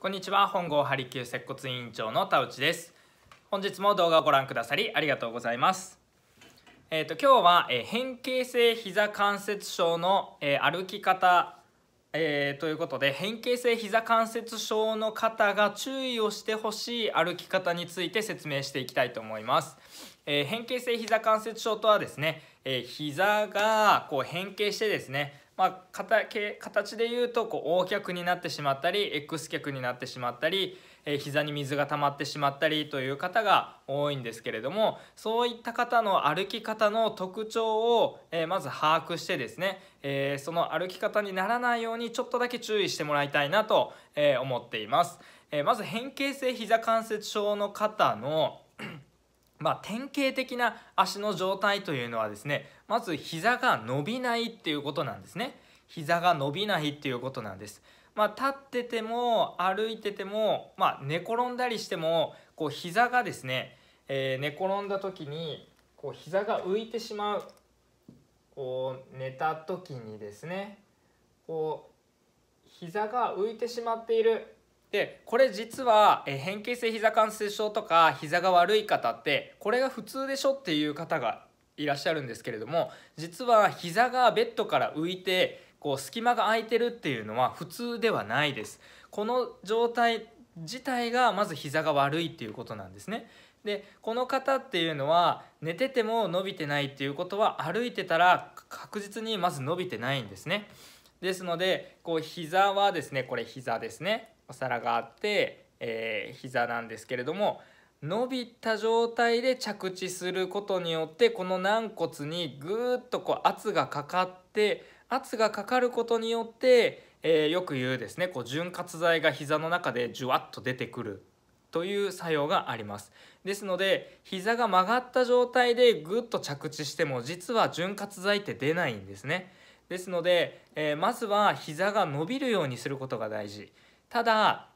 こんにちは本郷ハリキュー接骨院長の田内です本日も動画をご覧くださりありがとうございますえっ、ー、と今日は、えー、変形性膝関節症の、えー、歩き方、えということで変形性膝関節症の方が注意をしてほしい歩き方について説明していきたいと思います、え変形性膝関節症とはですね、え膝がこう変形してですねまあ、形で言うとこう O 脚になってしまったり X 脚になってしまったり、えー、膝に水が溜まってしまったりという方が多いんですけれどもそういった方の歩き方の特徴を、えー、まず把握してですね、えー、その歩き方にならないようにちょっとだけ注意してもらいたいなと、え思っています。えまず変形性膝関節症の方のまあ、典型的な足の状態というのはですねまず膝が伸びないっていうことなんですね膝が伸びないっていうことなんです、まあ、立ってても歩いてても、まあ、寝転んだりしてもこう膝がですね、えー、寝転んだ時にこう膝が浮いてしまうこう寝た時にですねこう膝が浮いてしまっているでこれ実は、え変形性ひざ関節症とか膝が悪い方ってこれが普通でしょっていう方がいらっしゃるんですけれども実は膝がベッドから浮いてこう隙間が空いてるっていうのは普通ではないですこの状態自体がまず膝が悪いっていうことなんですねでこの方っていうのは寝てても伸びてないっていうことは歩いてたら確実にまず伸びてないんですねですのでこう膝はですねこれ膝ですねお皿があって、えー、膝なんですけれども伸びた状態で着地することによってこの軟骨にぐーっとこう圧がかかって圧がかかることによって、えー、よく言うですねこう潤滑剤が膝の中でじゅわっと出てくるという作用がありますですので膝が曲がった状態でぐっと着地しても実は潤滑剤って出ないんですねですので、えー、まずは膝が伸びるようにすることが大事ただ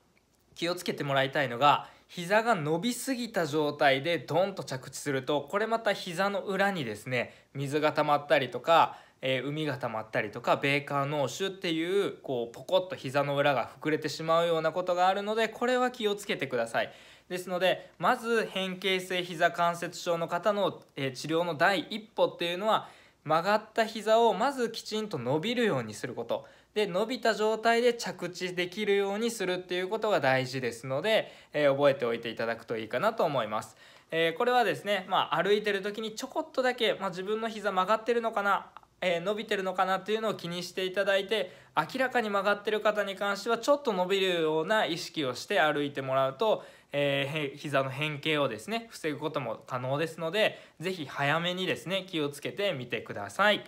気をつけてもらいたいのが膝が伸びすぎた状態でドンと着地するとこれまた膝の裏にですね水が溜まったりとか、えー、海が溜まったりとかベーカー脳腫っていうこうポコッと膝の裏が膨れてしまうようなことがあるのでこれは気をつけてください。ですのでまず変形性膝関節症の方の、えー、治療の第一歩っていうのは曲がった膝をまずきちんと伸びるようにすること。で伸びた状態で着地できるようにするっていうことが大事ですので、えー、覚えておいていただくといいかなと思います。えー、これはですね、まあ、歩いてる時にちょこっとだけ、まあ、自分の膝曲がってるのかなえ伸びてるのかなっていうのを気にしていただいて明らかに曲がってる方に関してはちょっと伸びるような意識をして歩いてもらうと、えー、膝の変形をですね防ぐことも可能ですので是非早めにですね気をつけてみてください。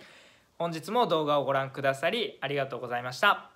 本日も動画をご覧くださりありがとうございました。